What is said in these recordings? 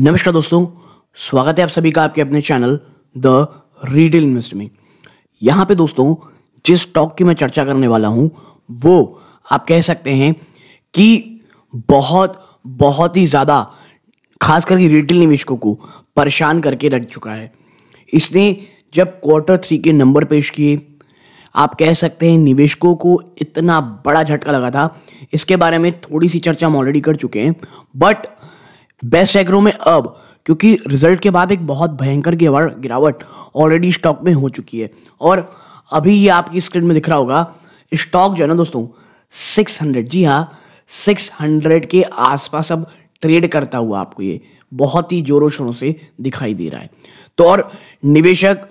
नमस्कार दोस्तों स्वागत है आप सभी का आपके अपने चैनल द रिटेल इन्वेस्ट में यहाँ पे दोस्तों जिस स्टॉक की मैं चर्चा करने वाला हूँ वो आप कह सकते हैं कि बहुत बहुत ही ज़्यादा खास करके रिटेल निवेशकों को परेशान करके रख चुका है इसने जब क्वार्टर थ्री के नंबर पेश किए आप कह सकते हैं निवेशकों को इतना बड़ा झटका लगा था इसके बारे में थोड़ी सी चर्चा हम ऑलरेडी कर चुके हैं बट बेस्ट एग्रो में अब क्योंकि रिजल्ट के बाद एक बहुत भयंकर गिरावट ऑलरेडी स्टॉक में हो चुकी है और अभी ये आपकी स्क्रीन में दिख रहा होगा स्टॉक जो है ना दोस्तों 600 जी हाँ 600 के आसपास अब ट्रेड करता हुआ आपको ये बहुत ही जोरों शोरों से दिखाई दे रहा है तो और निवेशक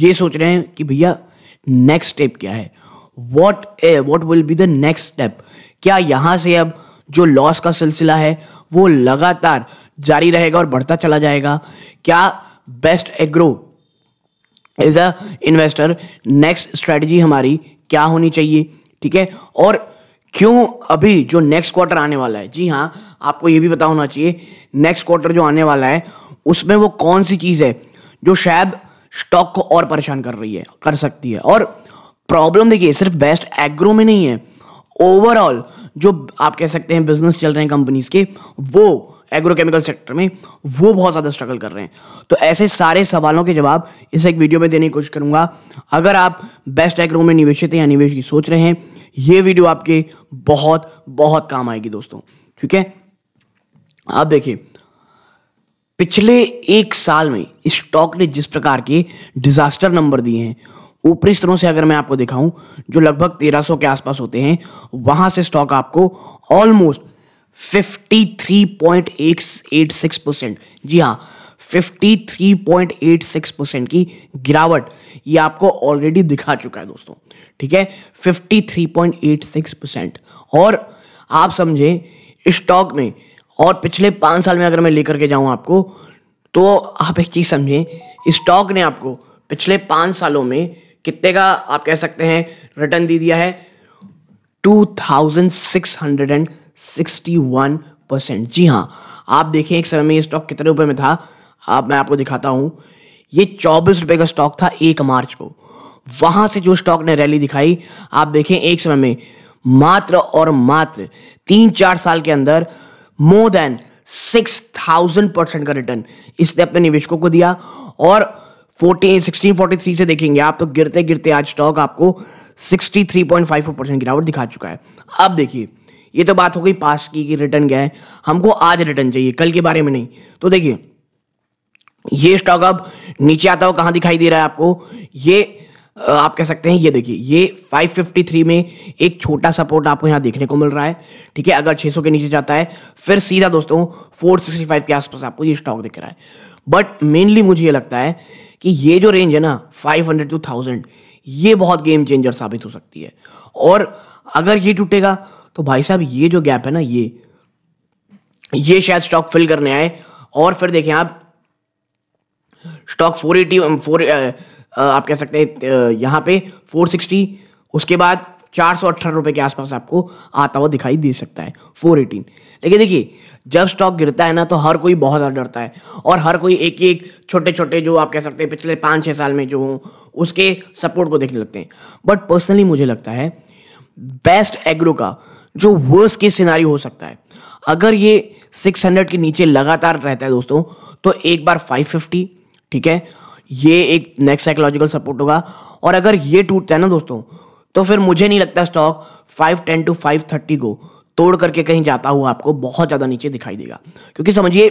ये सोच रहे हैं कि भैया नेक्स्ट स्टेप क्या है what what will be the next step क्या यहाँ से अब जो लॉस का सिलसिला है वो लगातार जारी रहेगा और बढ़ता चला जाएगा क्या Best Agro as a investor next strategy हमारी क्या होनी चाहिए ठीक है और क्यों अभी जो नेक्स्ट क्वार्टर आने वाला है जी हाँ आपको ये भी पता होना चाहिए नेक्स्ट क्वार्टर जो आने वाला है उसमें वो कौन सी चीज़ है जो शायद स्टॉक को और परेशान कर रही है कर सकती है और प्रॉब्लम देखिए सिर्फ बेस्ट एग्रो में नहीं है ओवरऑल जो आप कह सकते हैं बिजनेस चल रहे हैं कंपनीज के वो एग्रोकेमिकल सेक्टर में वो बहुत ज़्यादा स्ट्रगल कर रहे हैं तो ऐसे सारे सवालों के जवाब इस एक वीडियो में देने की कोशिश करूंगा अगर आप बेस्ट एग्रो में निवेशित या निवेश की सोच रहे हैं ये वीडियो आपके बहुत बहुत काम आएगी दोस्तों ठीक है आप देखिए पिछले एक साल में स्टॉक ने जिस प्रकार के डिजास्टर नंबर दिए हैं ऊपरी स्तरों से अगर मैं आपको दिखाऊं जो लगभग 1300 के आसपास होते हैं वहां से स्टॉक आपको ऑलमोस्ट 53.86 परसेंट जी हाँ 53.86 परसेंट की गिरावट ये आपको ऑलरेडी दिखा चुका है दोस्तों ठीक है 53.86 परसेंट और आप समझे स्टॉक में और पिछले पाँच साल में अगर मैं लेकर के जाऊँ आपको तो आप एक चीज़ समझें स्टॉक ने आपको पिछले पाँच सालों में कितने का आप कह सकते हैं रिटर्न दे दिया है two thousand six hundred and sixty one percent जी हाँ आप देखें एक समय में ये स्टॉक कितने रुपए में था आप मैं आपको दिखाता हूँ ये चौबीस रुपए का स्टॉक था एक मार्च को वहां से जो स्टॉक ने रैली दिखाई आप देखें एक समय में मात्र और मात्र तीन चार साल के अंदर more than six thousand percent का रिटर्न इसने अपने निवेशकों को दिया और फोर्टी सिक्सटीन फोर्टी थ्री से देखेंगे आप तो गिरते गिरते आज स्टॉक आपको sixty three point five four percent गिरावट दिखा चुका है अब देखिए ये तो बात हो गई पास की कि रिटर्न गया है हमको आज रिटर्न चाहिए कल के बारे में नहीं तो देखिए ये स्टॉक अब नीचे आता हुआ कहाँ दिखाई दे रहा है आपको ये आप कह सकते हैं ये देखिए ये 553 में एक छोटा सपोर्ट आपको यहाँ देखने को मिल रहा है ठीक है अगर 600 के नीचे जाता है फिर सीधा दोस्तों 465 के आसपास आपको ये स्टॉक दिख रहा है बट मेनली मुझे ये लगता है कि ये जो रेंज है ना 500 टू 1000 ये बहुत गेम चेंजर साबित हो सकती है और अगर ये टूटेगा तो भाई साहब ये जो गैप है ना ये ये शायद स्टॉक फिल करने आए और फिर देखें आप स्टॉक 480 फोर आप कह सकते हैं यहाँ पे 460 उसके बाद चार सौ अट्ठारह रुपये के आसपास आपको आता हुआ दिखाई दे सकता है फोर एटीन लेकिन देखिए जब स्टॉक गिरता है ना तो हर कोई बहुत ज़्यादा डरता है और हर कोई एक एक छोटे छोटे जो आप कह सकते हैं पिछले पाँच छः साल में जो हूँ उसके सपोर्ट को देखने लगते हैं बट पर्सनली मुझे लगता है बेस्ट एग्रो का जो वर्स्ट केस सिनारी हो सकता है अगर ये 600 के नीचे लगातार रहता है दोस्तों तो एक बार 550 ठीक है ये एक नेक्स्ट साइकोलॉजिकल सपोर्ट होगा और अगर ये टूटता है ना दोस्तों तो फिर मुझे नहीं लगता stock five ten to five thirty को तोड़ करके कहीं जाता हुआ आपको बहुत ज़्यादा नीचे दिखाई देगा क्योंकि समझिए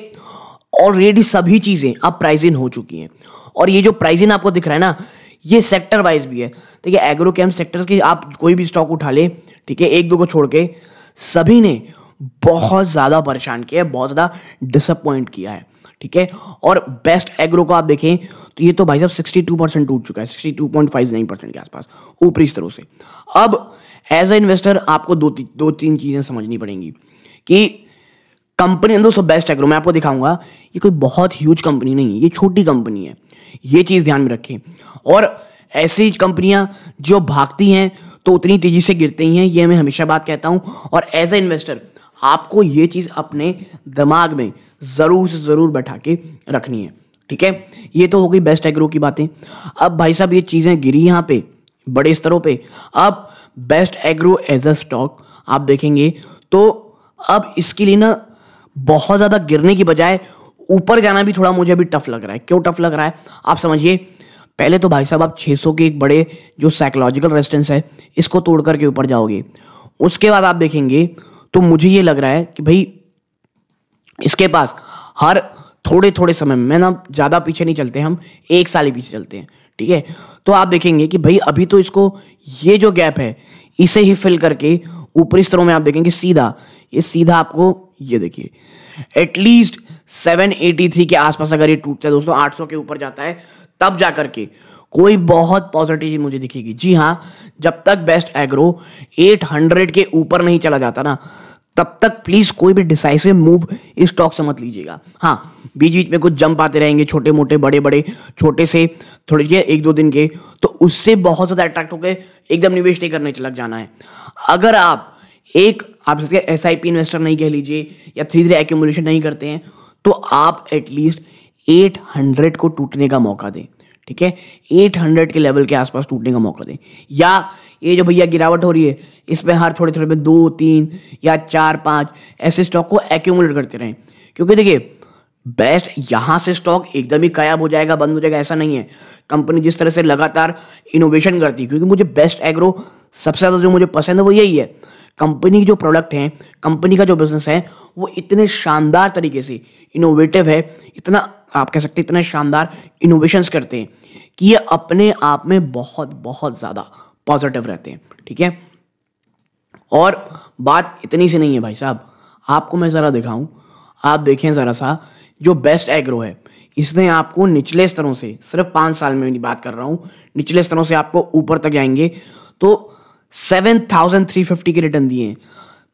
ऑलरेडी सभी चीज़ें अब प्राइज इन हो चुकी हैं और ये जो प्राइजिंग आपको दिख रहा है ना ये सेक्टर वाइज भी है देखिए एग्रो कैम सेक्टर की आप कोई भी स्टॉक उठा ले ठीक है एक दो को छोड़ के सभी ने बहुत ज़्यादा परेशान किया है बहुत ज़्यादा डिसअपॉइंट किया है ठीक है और बेस्ट एग्रो को आप देखें तो ये तो भाई साहब सिक्सटी टू परसेंट टूट चुका है sixty two point five nine percent के आसपास ऊपरी स्तरों से अब एज ए इन्वेस्टर आपको दो ती, दो तीन चीज़ें समझनी पड़ेंगी कि कंपनी अंदर सब बेस्ट एग्रो मैं आपको दिखाऊंगा ये कोई बहुत ह्यूज कंपनी नहीं है ये छोटी कंपनी है ये चीज़ ध्यान में रखें और ऐसी कंपनियां जो भागती हैं तो उतनी तेज़ी से गिरती हैं ये मैं हमेशा बात कहता हूं और एज ए इन्वेस्टर आपको ये चीज़ अपने दिमाग में ज़रूर से ज़रूर बैठा के रखनी है ठीक है ये तो हो गई बेस्ट एग्रो की बातें अब भाई साहब ये चीज़ें गिरी यहाँ पे बड़े स्तरों पे अब Best Agro as a stock आप देखेंगे तो अब इसके लिए ना बहुत ज़्यादा गिरने की बजाय ऊपर जाना भी थोड़ा मुझे अभी टफ लग रहा है क्यों टफ लग रहा है आप समझिए पहले तो भाई साहब आप 600 के एक बड़े जो साइकोलॉजिकल रेजिस्टेंस है इसको तोड़ करके ऊपर जाओगे उसके बाद आप देखेंगे तो मुझे ये लग रहा है कि भाई इसके पास हर थोड़े थोड़े समय में ना ज़्यादा पीछे नहीं चलते हम एक साल ही पीछे चलते हैं ठीक है तो आप देखेंगे कि भाई अभी तो इसको ये जो गैप है इसे ही फिल करके ऊपरी स्तरों में आप देखेंगे सीधा ये सीधा आपको ये देखिए एटलीस्ट सेवन एटी थ्री के आसपास अगर ये टूटता है दोस्तों आठ सौ के ऊपर जाता है तब जा करके कोई बहुत पॉजिटिव चीज मुझे दिखेगी जी हाँ जब तक बेस्ट एग्रो 800 के ऊपर नहीं चला जाता ना तब तक प्लीज कोई भी डिसाइसिव मूव इस स्टॉक से मत लीजिएगा हाँ बीच बीच में कुछ जंप आते रहेंगे छोटे मोटे बड़े बड़े छोटे से थोड़े एक दो दिन के तो उससे बहुत ज़्यादा अट्रैक्ट होकर एकदम निवेश नहीं करने लग जाना है अगर आप एक आप जैसे एस आई पी इन्वेस्टर नहीं कह लीजिए या थ्री थ्री एक्यूमुलेशन नहीं करते हैं तो आप एटलीस्ट 800 को टूटने का मौका दें ठीक है 800 के लेवल के आसपास टूटने का मौका दें या ये जो भैया गिरावट हो रही है इसमें हर थोड़े थोड़े में दो तीन या चार पाँच ऐसे स्टॉक को एक्यूमुलेट करते रहें क्योंकि देखिए बेस्ट यहाँ से स्टॉक एकदम ही गायब हो जाएगा बंद हो जाएगा ऐसा नहीं है कंपनी जिस तरह से लगातार इनोवेशन करती है क्योंकि मुझे बेस्ट एग्रो सबसे ज़्यादा जो मुझे पसंद है वो यही है कंपनी के जो प्रोडक्ट हैं कंपनी का जो बिजनेस है वो इतने शानदार तरीके से इनोवेटिव है इतना आप कह सकते हैं इतने शानदार इनोवेशंस करते हैं कि ये अपने आप में बहुत बहुत ज़्यादा पॉजिटिव रहते हैं ठीक है और बात इतनी सी नहीं है भाई साहब आपको मैं ज़रा दिखाऊं आप देखें ज़रा सा जो बेस्ट एग्रो है इसने आपको निचले स्तरों से सिर्फ पाँच साल में बात कर रहा हूँ निचले स्तरों से आपको ऊपर तक जाएंगे तो सेवन थाउजेंड थ्री फिफ्टी के रिटर्न दिए हैं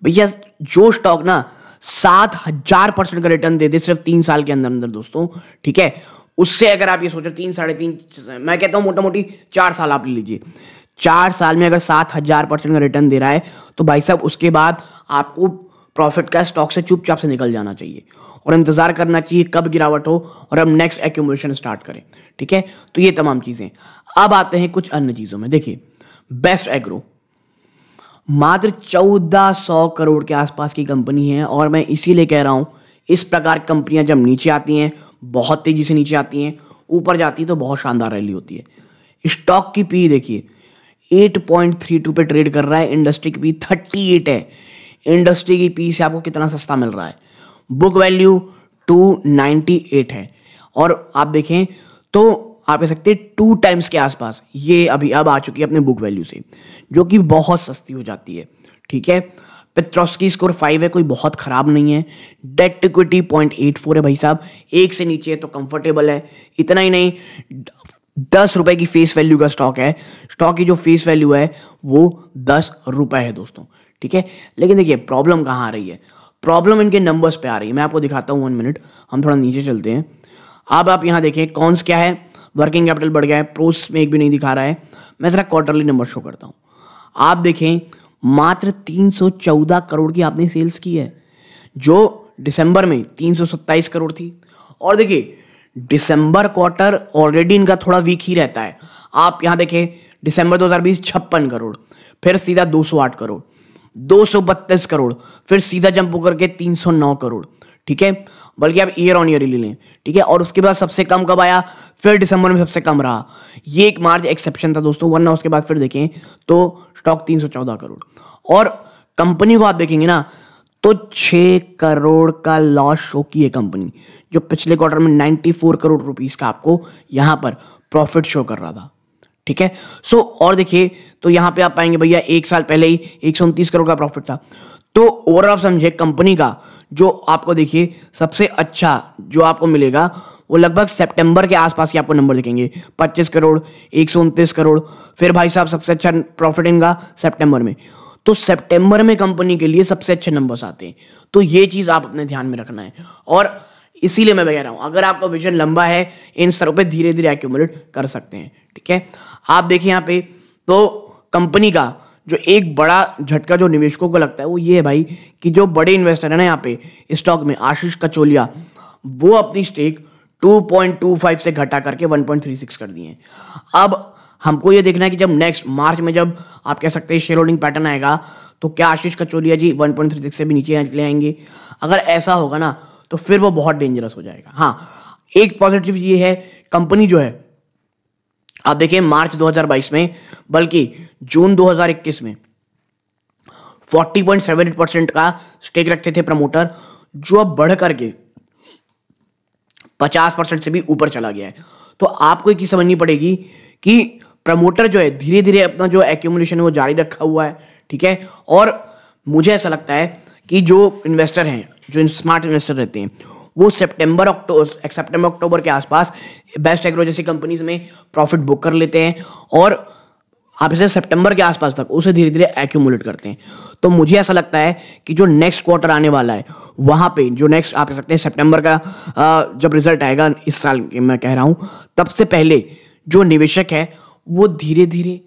भैया जो स्टॉक ना सात हजार परसेंट का रिटर्न दे दे सिर्फ तीन साल के अंदर अंदर दोस्तों ठीक है उससे अगर आप ये सोचो तीन साढ़े तीन मैं कहता हूं मोटा मोटी चार साल आप ले लीजिए चार साल में अगर सात हजार परसेंट का रिटर्न दे रहा है तो भाई साहब उसके बाद आपको प्रॉफिट का स्टॉक से चुपचाप से निकल जाना चाहिए और इंतज़ार करना चाहिए कब गिरावट हो और अब नेक्स्ट एक्यूमेशन स्टार्ट करें ठीक है तो ये तमाम चीज़ें अब आते हैं कुछ अन्य चीज़ों में देखिए बेस्ट एग्रो मात्र चौदह सौ करोड़ के आसपास की कंपनी है और मैं इसीलिए कह रहा हूँ इस प्रकार कंपनियाँ जब नीचे आती हैं बहुत तेज़ी से नीचे आती हैं ऊपर जाती है तो बहुत शानदार रैली होती है स्टॉक की पी देखिए एट पॉइंट थ्री टू पे ट्रेड कर रहा है इंडस्ट्री की पी थर्टी एट है इंडस्ट्री की पी से आपको कितना सस्ता मिल रहा है book value two ninety eight है और आप देखें तो आप कह सकते हैं टू टाइम्स के आसपास ये अभी अब आ चुकी है अपने बुक वैल्यू से जो कि बहुत सस्ती हो जाती है ठीक है पेट्रोस्की स्कोर फाइव है कोई बहुत ख़राब नहीं है debt equity point eight four है भाई साहब एक से नीचे है तो कंफर्टेबल है इतना ही नहीं दस रुपए की फेस वैल्यू का स्टॉक है स्टॉक की जो फेस वैल्यू है वो दस रुपए है दोस्तों ठीक है लेकिन देखिए प्रॉब्लम कहाँ आ रही है प्रॉब्लम इनके नंबर्स पे आ रही है मैं आपको दिखाता हूँ वन मिनट हम थोड़ा नीचे चलते हैं अब आप यहाँ देखें कौनस क्या है वर्किंग कैपिटल बढ़ गया है प्रोस में एक भी नहीं दिखा रहा है मैं ज़रा क्वार्टरली नंबर शो करता हूँ आप देखें मात्र 314 करोड़ की आपने सेल्स की है जो दिसंबर में 327 करोड़ थी और देखिए दिसंबर क्वार्टर ऑलरेडी इनका थोड़ा वीक ही रहता है आप यहाँ देखें दिसंबर 2020 छप्पन करोड़ फिर सीधा 208 करोड़ दो करोड़ फिर सीधा जंप होकर के 309 करोड़ ठीक है बल्कि आप ईयर ऑन ईयर ले लें ठीक है और उसके बाद सबसे कम कब आया फिर दिसंबर में सबसे कम रहा ये एक मार्च एक्सेप्शन था दोस्तों वरना उसके बाद फिर देखें तो स्टॉक तीन करोड़ और कंपनी को आप देखेंगे ना तो 6 करोड़ का लॉस शो की है कंपनी जो पिछले क्वार्टर में 94 करोड़ रुपीस का आपको यहाँ पर प्रॉफिट शो कर रहा था ठीक है सो और देखिए तो यहाँ पे आप पाएंगे भैया एक साल पहले ही एक करोड़ का प्रॉफिट था तो ओवरऑल आप समझे कंपनी का जो आपको देखिए सबसे अच्छा जो आपको मिलेगा वो लगभग सितंबर के आसपास के आपको नंबर दिखेंगे 25 करोड़ एक करोड़ फिर भाई साहब सबसे अच्छा प्रॉफिट इनका सितंबर में तो सितंबर में कंपनी के लिए सबसे अच्छे नंबर्स आते हैं तो ये चीज़ आप अपने ध्यान में रखना है और इसीलिए मैं कह रहा हूँ अगर आपका विजन लंबा है इन स्तरों पर धीरे धीरे एक्यूमुलेट कर सकते हैं ठीक है आप देखिए यहाँ पे तो कंपनी का जो एक बड़ा झटका जो निवेशकों को लगता है वो ये है भाई कि जो बड़े इन्वेस्टर है ना यहाँ पे स्टॉक में आशीष कचोलिया वो अपनी स्टेक 2.25 से घटा करके 1.36 कर दिए अब हमको ये देखना है कि जब नेक्स्ट मार्च में जब आप कह सकते हैं शेयर होल्डिंग पैटर्न आएगा तो क्या आशीष कचोलिया जी 1.36 से भी नीचे ले आएंगे अगर ऐसा होगा ना तो फिर वो बहुत डेंजरस हो जाएगा हाँ एक पॉजिटिव ये है कंपनी जो है आप देखिए मार्च 2022 में बल्कि जून 2021 में 40.78 परसेंट का स्टेक रखते थे प्रमोटर जो अब बढ़ करके 50 परसेंट से भी ऊपर चला गया है तो आपको एक चीज समझनी पड़ेगी कि प्रमोटर जो है धीरे धीरे अपना जो एक्यूमुलेशन है वो जारी रखा हुआ है ठीक है और मुझे ऐसा लगता है कि जो इन्वेस्टर हैं जो स्मार्ट इन्वेस्टर रहते हैं वो सेप्टेम्बर अक्टूबर सेप्टेम्बर अक्टूबर के आसपास बेस्ट एग्रो जैसी कंपनीज में प्रॉफिट बुक कर लेते हैं और आप इसे सितंबर के आसपास तक उसे धीरे धीरे एक्यूमुलेट करते हैं तो मुझे ऐसा लगता है कि जो नेक्स्ट क्वार्टर आने वाला है वहाँ पे जो नेक्स्ट आप कह सकते हैं सितंबर का जब रिजल्ट आएगा इस साल के मैं कह रहा हूँ तब से पहले जो निवेशक है वो धीरे धीरे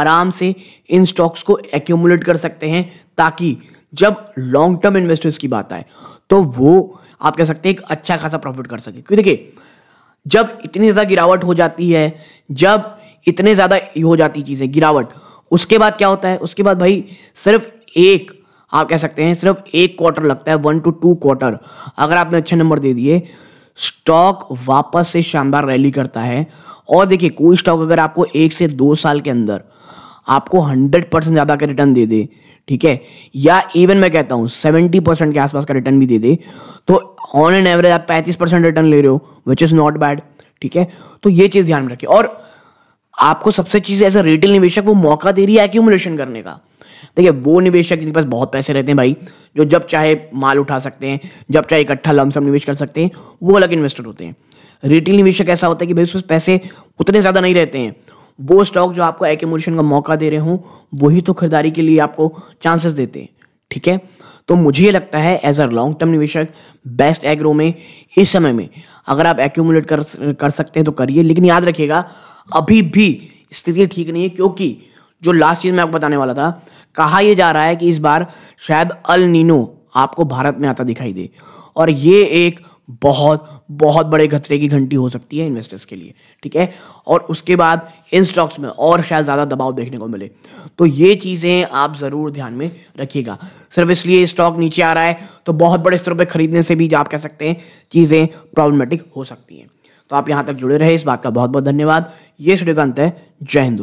आराम से इन स्टॉक्स को एक्यूमुलेट कर सकते हैं ताकि जब लॉन्ग टर्म इन्वेस्टर्स की बात आए तो वो आप कह सकते हैं एक अच्छा खासा प्रॉफिट कर सके क्योंकि देखिए जब इतनी ज़्यादा गिरावट हो जाती है जब इतने ज़्यादा हो जाती चीज़ें गिरावट उसके बाद क्या होता है उसके बाद भाई सिर्फ एक आप कह सकते हैं सिर्फ एक क्वार्टर लगता है वन टू टू क्वार्टर अगर आपने अच्छे नंबर दे दिए स्टॉक वापस से शानदार रैली करता है और देखिए कोई स्टॉक अगर आपको एक से दो साल के अंदर आपको हंड्रेड परसेंट ज़्यादा का रिटर्न दे दे ठीक है या इवन मैं कहता हूँ सेवेंटी परसेंट के आसपास का रिटर्न भी दे दे तो ऑन एन एवरेज आप पैंतीस परसेंट रिटर्न ले रहे हो विच इज़ नॉट बैड ठीक है तो ये चीज़ ध्यान में रखिए और आपको सबसे चीज़ ऐसा रिटेल निवेशक वो मौका दे रही है एक्यूमुलेशन करने का देखिए वो निवेशक जिनके पास बहुत पैसे रहते हैं भाई जो जब चाहे माल उठा सकते हैं जब चाहे इकट्ठा लमसम निवेश कर सकते हैं वो अलग इन्वेस्टर होते हैं रिटेल निवेशक ऐसा होता है कि भाई उसमें पैसे उतने ज़्यादा नहीं रहते हैं वो स्टॉक जो आपको एक्यूमुलेशन का मौका दे रहे हों वही तो खरीदारी के लिए आपको चांसेस देते हैं ठीक है तो मुझे लगता है एज अ लॉन्ग टर्म निवेशक बेस्ट एग्रो में इस समय में अगर आप एक्यूमुलेट कर कर सकते हैं तो करिए लेकिन याद रखिएगा अभी भी स्थिति ठीक नहीं है क्योंकि जो लास्ट चीज़ मैं आपको बताने वाला था कहा यह जा रहा है कि इस बार शायद अल नीनो आपको भारत में आता दिखाई दे और ये एक बहुत बहुत बड़े खतरे की घंटी हो सकती है इन्वेस्टर्स के लिए ठीक है और उसके बाद इन स्टॉक्स में और शायद ज़्यादा दबाव देखने को मिले तो ये चीज़ें आप ज़रूर ध्यान में रखिएगा सिर्फ इसलिए स्टॉक नीचे आ रहा है तो बहुत बड़े स्तरों पर खरीदने से भी आप कह सकते हैं चीज़ें प्रॉब्लमेटिक हो सकती हैं तो आप यहाँ तक जुड़े रहे इस बात का बहुत बहुत धन्यवाद ये स्टूडियो का अंत है जय हिंदू